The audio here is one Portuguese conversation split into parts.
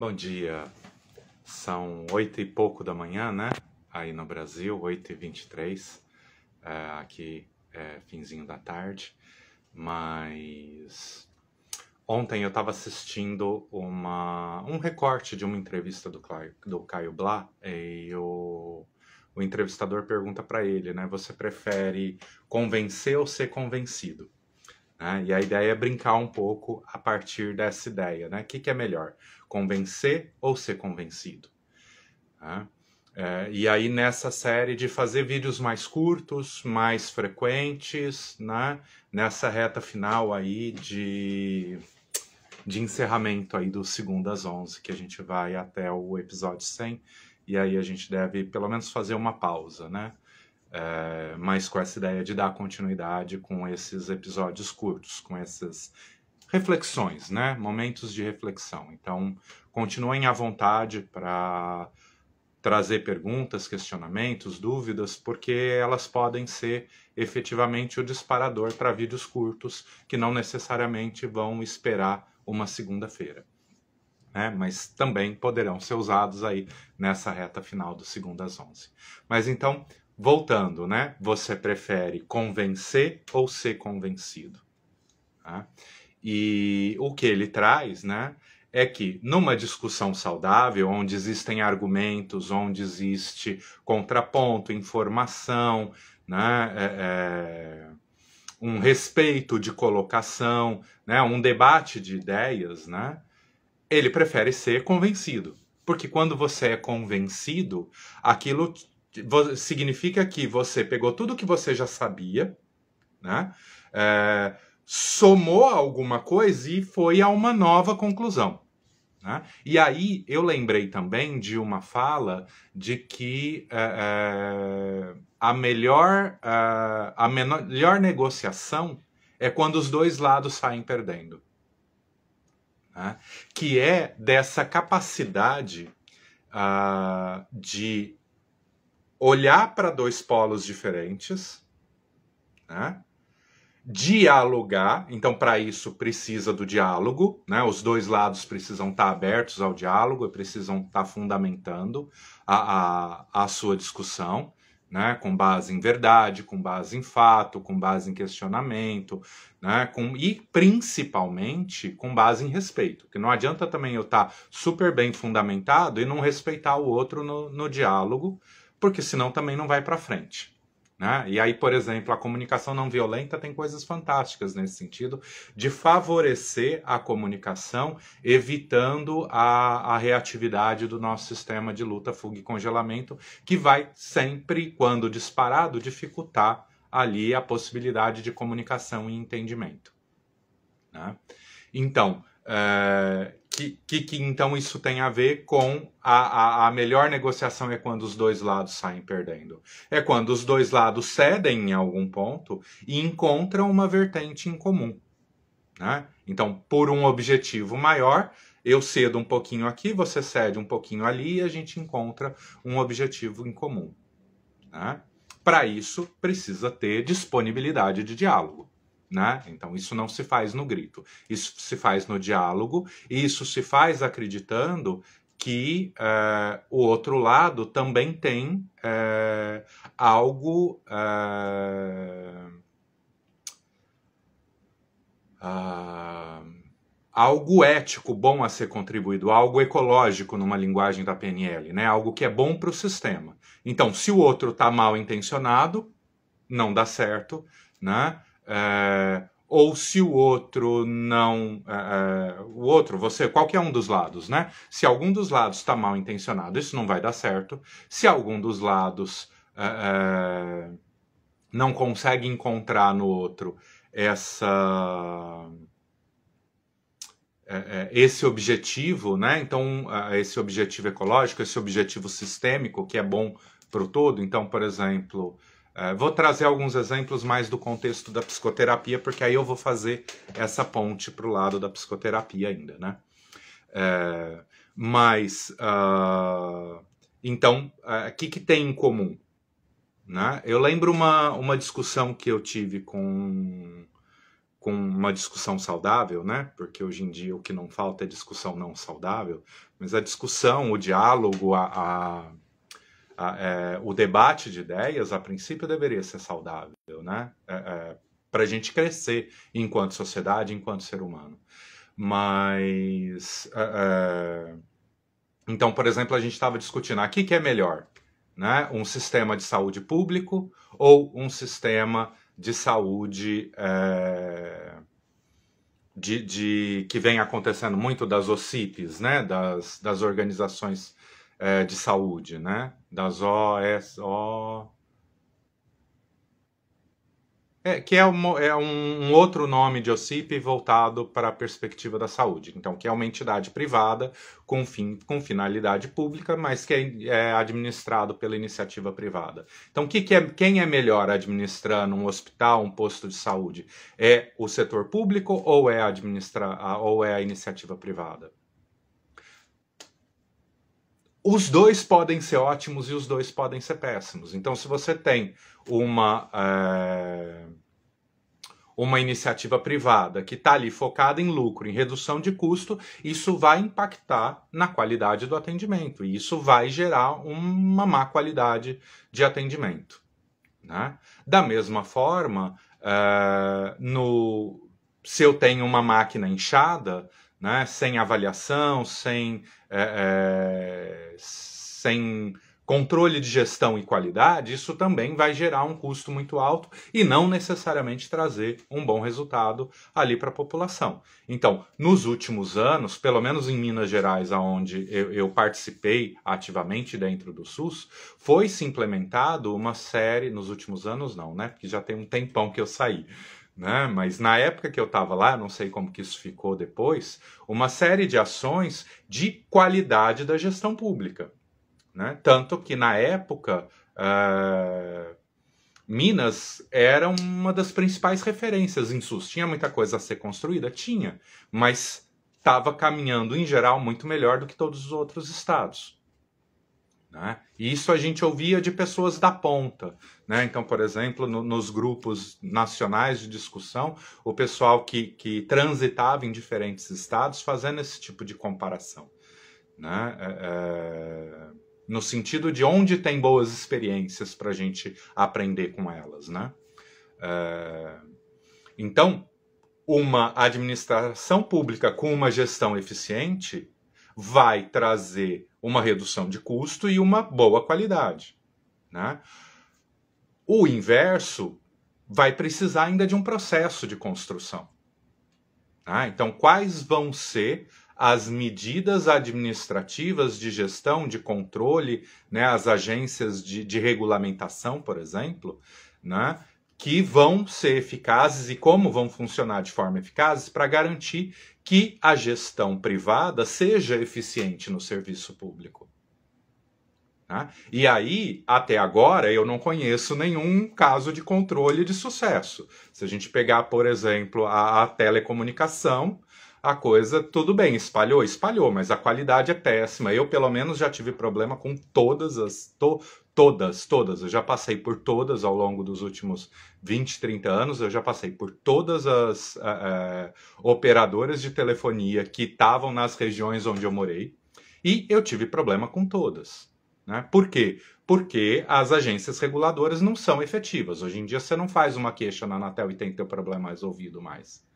Bom dia, são oito e pouco da manhã, né? Aí no Brasil, oito e vinte e três, é, aqui é finzinho da tarde, mas ontem eu estava assistindo uma, um recorte de uma entrevista do Caio, do Caio Blá e o, o entrevistador pergunta para ele, né? Você prefere convencer ou ser convencido? Né? E a ideia é brincar um pouco a partir dessa ideia. Né? O que, que é melhor? Convencer ou ser convencido? Né? É, e aí, nessa série de fazer vídeos mais curtos, mais frequentes, né? nessa reta final aí de, de encerramento aí do segundo às 11, que a gente vai até o episódio 100, e aí a gente deve pelo menos fazer uma pausa, né? é, mas com essa ideia de dar continuidade com esses episódios curtos, com essas reflexões, né? Momentos de reflexão. Então, continuem à vontade para trazer perguntas, questionamentos, dúvidas, porque elas podem ser efetivamente o disparador para vídeos curtos que não necessariamente vão esperar uma segunda-feira. Né? Mas também poderão ser usados aí nessa reta final do segundo às onze. Mas então, voltando, né? Você prefere convencer ou ser convencido? Tá? E o que ele traz, né? É que numa discussão saudável, onde existem argumentos, onde existe contraponto, informação, né? É, é, um respeito de colocação, né? Um debate de ideias, né? Ele prefere ser convencido, porque quando você é convencido, aquilo significa que você pegou tudo que você já sabia, né? É, somou alguma coisa e foi a uma nova conclusão. Né? E aí eu lembrei também de uma fala de que é, é, a, melhor, é, a melhor negociação é quando os dois lados saem perdendo. Né? Que é dessa capacidade uh, de olhar para dois polos diferentes, né? dialogar. Então, para isso, precisa do diálogo. Né? Os dois lados precisam estar tá abertos ao diálogo e precisam estar tá fundamentando a, a, a sua discussão. Né, com base em verdade, com base em fato, com base em questionamento, né, com, e principalmente com base em respeito. Que não adianta também eu estar tá super bem fundamentado e não respeitar o outro no, no diálogo, porque senão também não vai para frente. Né? E aí, por exemplo, a comunicação não violenta tem coisas fantásticas nesse sentido, de favorecer a comunicação, evitando a, a reatividade do nosso sistema de luta, fuga e congelamento, que vai sempre, quando disparado, dificultar ali a possibilidade de comunicação e entendimento. Né? Então, é, que, que, então isso tem a ver com a, a, a, melhor negociação é quando os dois lados saem perdendo. É quando os dois lados cedem em algum ponto e encontram uma vertente em comum. Né? Então, por um objetivo maior, eu cedo um pouquinho aqui, você cede um pouquinho ali e a gente encontra um objetivo em comum. Né? Para isso, precisa ter disponibilidade de diálogo. Né? Então, isso não se faz no grito, isso se faz no diálogo, e isso se faz acreditando que eh, o outro lado também tem eh, algo. Uh, algo ético bom a ser contribuído, algo ecológico numa linguagem da PNL, né? algo que é bom para o sistema. Então, se o outro está mal intencionado, não dá certo, né? Ah, ou se o outro não. Ah, ah, o outro, você, qualquer um dos lados, né? Se algum dos lados está mal intencionado, isso não vai dar certo. Se algum dos lados não consegue encontrar no outro essa eh, eh, esse objetivo, né? Então, esse objetivo ecológico, esse objetivo sistêmico que é bom para o todo. Então, por exemplo, ah, vou trazer alguns exemplos mais do contexto da psicoterapia, porque aí eu vou fazer essa ponte para o lado da psicoterapia ainda, né? É, mas, uh, então, o ah, que, que tem em comum? Né? Eu lembro uma, uma discussão que eu tive com, com uma discussão saudável, né? Porque hoje em dia o que não falta é discussão não saudável, mas a discussão, o diálogo, a, a é, o debate de ideias, a princípio, deveria ser saudável, né? É, é, para a gente crescer enquanto sociedade, enquanto ser humano. Mas. É, é, então, por exemplo, a gente estava discutindo aqui ah, que é melhor, né? Um sistema de saúde público ou um sistema de saúde. É, de, de, que vem acontecendo muito das OCPs, né, das, das organizações é, de saúde, né? Das OSO. É, que é, é um, outro nome de OCP voltado para a perspectiva da saúde. Então, que é uma entidade privada com, fim, com finalidade pública, mas que é, é administrado pela iniciativa privada. Então, que, que é, quem é melhor administrando um hospital, um posto de saúde? É o setor público ou é, administra, ou é a iniciativa privada? os dois podem ser ótimos e os dois podem ser péssimos. Então, se você tem uma, é, uma iniciativa privada que está ali focada em lucro, em redução de custo, isso vai impactar na qualidade do atendimento e isso vai gerar uma má qualidade de atendimento. Né? Da mesma forma, é, no, se eu tenho uma máquina inchada, né? sem avaliação, sem, é, é, sem controle de gestão e qualidade, isso também vai gerar um custo muito alto e não necessariamente trazer um bom resultado ali para a população. Então, nos últimos anos, pelo menos em Minas Gerais, aonde eu, eu, participei ativamente dentro do SUS, foi se implementado uma série nos últimos anos não, né? Porque já tem um tempão que eu saí né? Mas na época que eu estava lá, não sei como que isso ficou depois, uma série de ações de qualidade da gestão pública, né? Tanto que na época uh, Minas era uma das principais referências em SUS. Tinha muita coisa a ser construída, tinha, mas estava caminhando em geral muito melhor do que todos os outros estados. Né? E isso a gente ouvia de pessoas da ponta. Né? Então, por exemplo, no, nos grupos nacionais de discussão, o pessoal que, que transitava em diferentes estados fazendo esse tipo de comparação. Né? É, é, no sentido de onde tem boas experiências para a gente aprender com elas. Né? É, então, uma administração pública com uma gestão eficiente vai trazer uma redução de custo e uma boa qualidade. Né? O inverso vai precisar ainda de um processo de construção. Né? Então, quais vão ser as medidas administrativas de gestão, de controle, né, as agências de, de regulamentação, por exemplo, né, que vão ser eficazes e como vão funcionar de forma eficaz para garantir que a gestão privada seja eficiente no serviço público. Né? E aí, até agora, eu não conheço nenhum caso de controle de sucesso. Se a gente pegar, por exemplo, a, a telecomunicação, a coisa, tudo bem, espalhou, espalhou, mas a qualidade é péssima. Eu, pelo menos, já tive problema com todas as, to, todas, todas. Eu já passei por todas ao longo dos últimos 20, 30 anos. Eu já passei por todas as uh, uh, operadoras de telefonia que estavam nas regiões onde eu morei. E eu tive problema com todas. Né? Por quê? Porque as agências reguladoras não são efetivas. Hoje em dia você não faz uma queixa na Anatel e tem teu problema resolvido mais.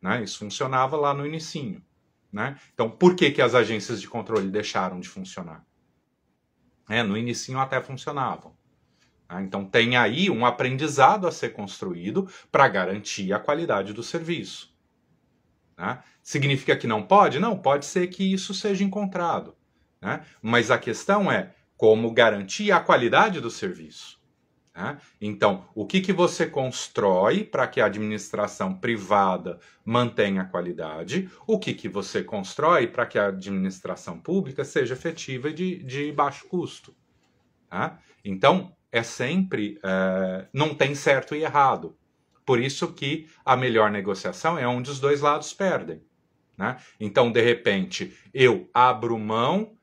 Né? Isso funcionava lá no inicinho. Né? Então, por que, que as agências de controle deixaram de funcionar? Né? No início até funcionavam. Né? Então tem aí um aprendizado a ser construído para garantir a qualidade do serviço. Né? Significa que não pode? Não, pode ser que isso seja encontrado. Né? Mas a questão é como garantir a qualidade do serviço. Né? Então, o que, que você constrói para que a administração privada mantenha a qualidade? O que, que você constrói para que a administração pública seja efetiva e de, de baixo custo? Tá? Então, é sempre. É, não tem certo e errado. Por isso que a melhor negociação é onde os dois lados perdem. Né? Então, de repente, eu abro mão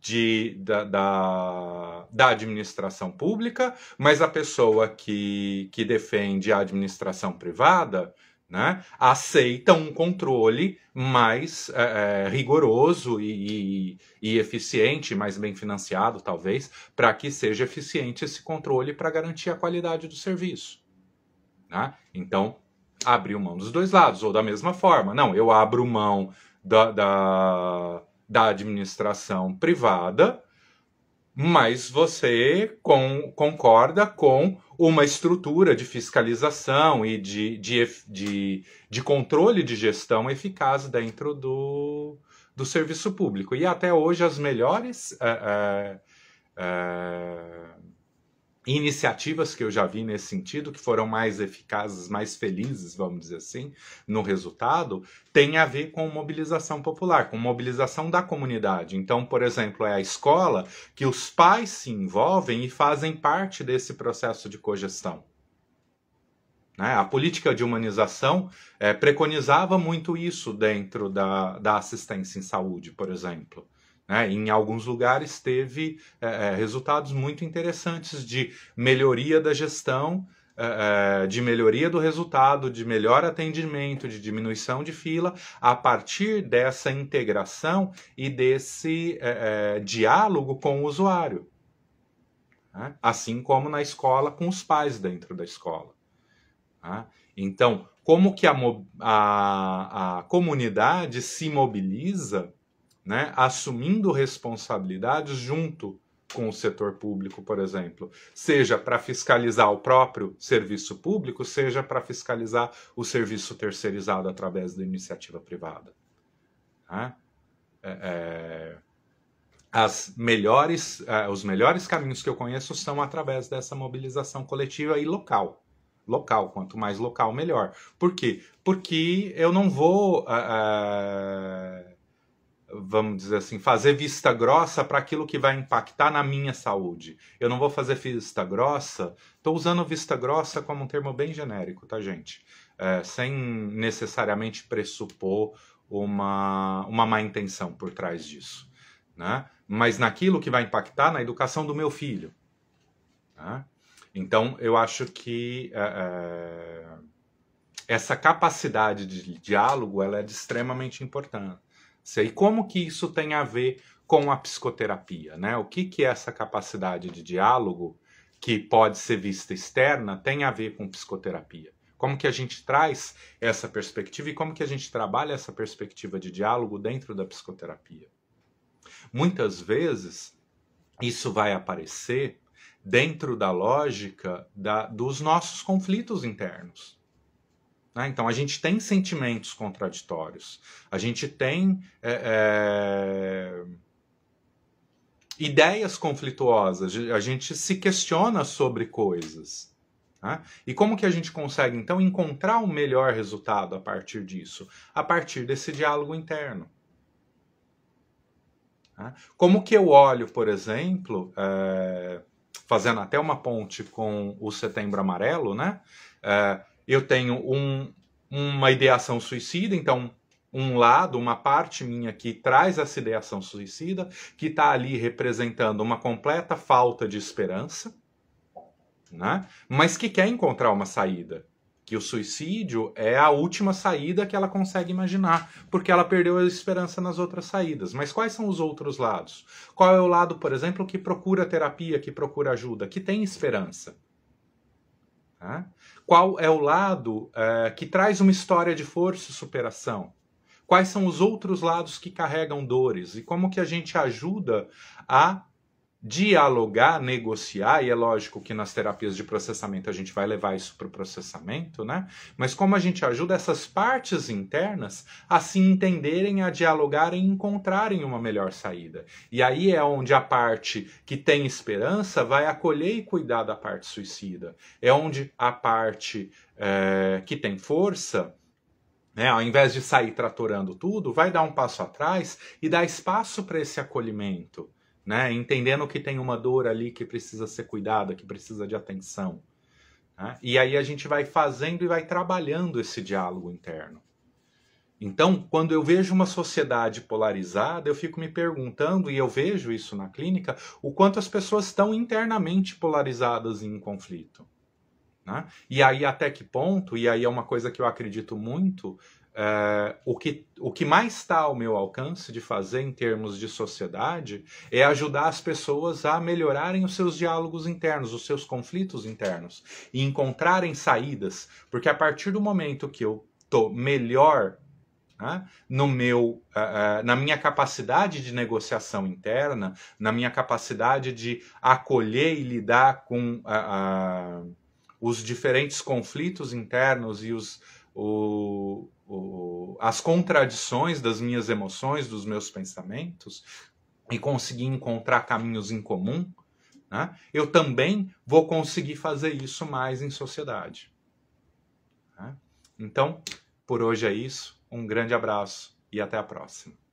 de, da, da, da, administração pública, mas a pessoa que, que defende a administração privada né, aceita um controle mais é, é, rigoroso e, e, e, eficiente, mais bem financiado, talvez, para que seja eficiente esse controle para garantir a qualidade do serviço. Né? Então, abriu mão dos dois lados, ou da mesma forma. Não, eu abro mão da, da da administração privada, mas você com, concorda com uma estrutura de fiscalização e de, de, de, de controle de gestão eficaz dentro do, do serviço público. E até hoje as melhores. É, é, é, iniciativas que eu já vi nesse sentido, que foram mais eficazes, mais felizes, vamos dizer assim, no resultado, tem a ver com mobilização popular, com mobilização da comunidade. Então, por exemplo, é a escola que os pais se envolvem e fazem parte desse processo de cogestão. Né? A política de humanização é, preconizava muito isso dentro da, da assistência em saúde, por exemplo. Né? em alguns lugares teve é, é, resultados muito interessantes de melhoria da gestão, é, é, de melhoria do resultado, de melhor atendimento, de diminuição de fila, a partir dessa integração e desse é, diálogo com o usuário. Né? Assim como na escola, com os pais dentro da escola. Né? Então, como que a, a, a comunidade se mobiliza né, assumindo responsabilidades junto com o setor público, por exemplo, seja para fiscalizar o próprio serviço público, seja para fiscalizar o serviço terceirizado através da iniciativa privada. Né? É, é as melhores, é, os melhores caminhos que eu conheço são através dessa mobilização coletiva e local. Local, quanto mais local, melhor. Por quê? Porque eu não vou. É, vamos dizer assim, fazer vista grossa para aquilo que vai impactar na minha saúde. Eu não vou fazer vista grossa, estou usando vista grossa como um termo bem genérico, tá, gente? É, sem necessariamente pressupor uma, uma má intenção por trás disso, né? Mas naquilo que vai impactar na educação do meu filho. Né? Então, eu acho que é, é essa capacidade de diálogo ela é extremamente importante e como que isso tem a ver com a psicoterapia, né? O que que essa capacidade de diálogo que pode ser vista externa tem a ver com psicoterapia? Como que a gente traz essa perspectiva e como que a gente trabalha essa perspectiva de diálogo dentro da psicoterapia? Muitas vezes isso vai aparecer dentro da lógica da, dos nossos conflitos internos. Né? Então a gente tem sentimentos contraditórios, a gente tem é, é, ideias conflituosas, a gente se questiona sobre coisas. Né? E como que a gente consegue então encontrar o um melhor resultado a partir disso? A partir desse diálogo interno. Né? Como que eu olho, por exemplo, é, fazendo até uma ponte com o Setembro Amarelo, né? É, eu tenho um, uma ideação suicida, então um lado, uma parte minha que traz essa ideação suicida, que está ali representando uma completa falta de esperança, né? mas que quer encontrar uma saída. Que o suicídio é a última saída que ela consegue imaginar, porque ela perdeu a esperança nas outras saídas. Mas quais são os outros lados? Qual é o lado, por exemplo, que procura terapia, que procura ajuda, que tem esperança? Tá? Qual é o lado é, que traz uma história de força e superação? Quais são os outros lados que carregam dores? E como que a gente ajuda a dialogar, negociar, e é lógico que nas terapias de processamento a gente vai levar isso para o processamento, né? Mas como a gente ajuda essas partes internas a se entenderem, a dialogarem e encontrarem uma melhor saída. E aí é onde a parte que tem esperança vai acolher e cuidar da parte suicida. É onde a parte é, que tem força né, Ao invés de sair tratorando tudo, vai dar um passo atrás e dar espaço para esse acolhimento né? Entendendo que tem uma dor ali que precisa ser cuidada, que precisa de atenção. Né? E aí a gente vai fazendo e vai trabalhando esse diálogo interno. Então, quando eu vejo uma sociedade polarizada, eu fico me perguntando, e eu vejo isso na clínica, o quanto as pessoas estão internamente polarizadas em conflito. Né? E aí, até que ponto, e aí é uma coisa que eu acredito muito, o, que, o que mais está ao meu alcance de fazer em termos de sociedade é ajudar as pessoas a melhorarem os seus diálogos internos, os seus conflitos internos e encontrarem saídas, porque a partir do momento que eu estou melhor né, no meu, uh, uh, na minha capacidade de negociação interna, na minha capacidade de acolher e lidar com eh, os diferentes conflitos internos e os, o, o, as contradições das minhas emoções, dos meus pensamentos, e conseguir encontrar caminhos em comum, né, eu também vou conseguir fazer isso mais em sociedade. Né? Então, por hoje é isso. Um grande abraço e até a próxima.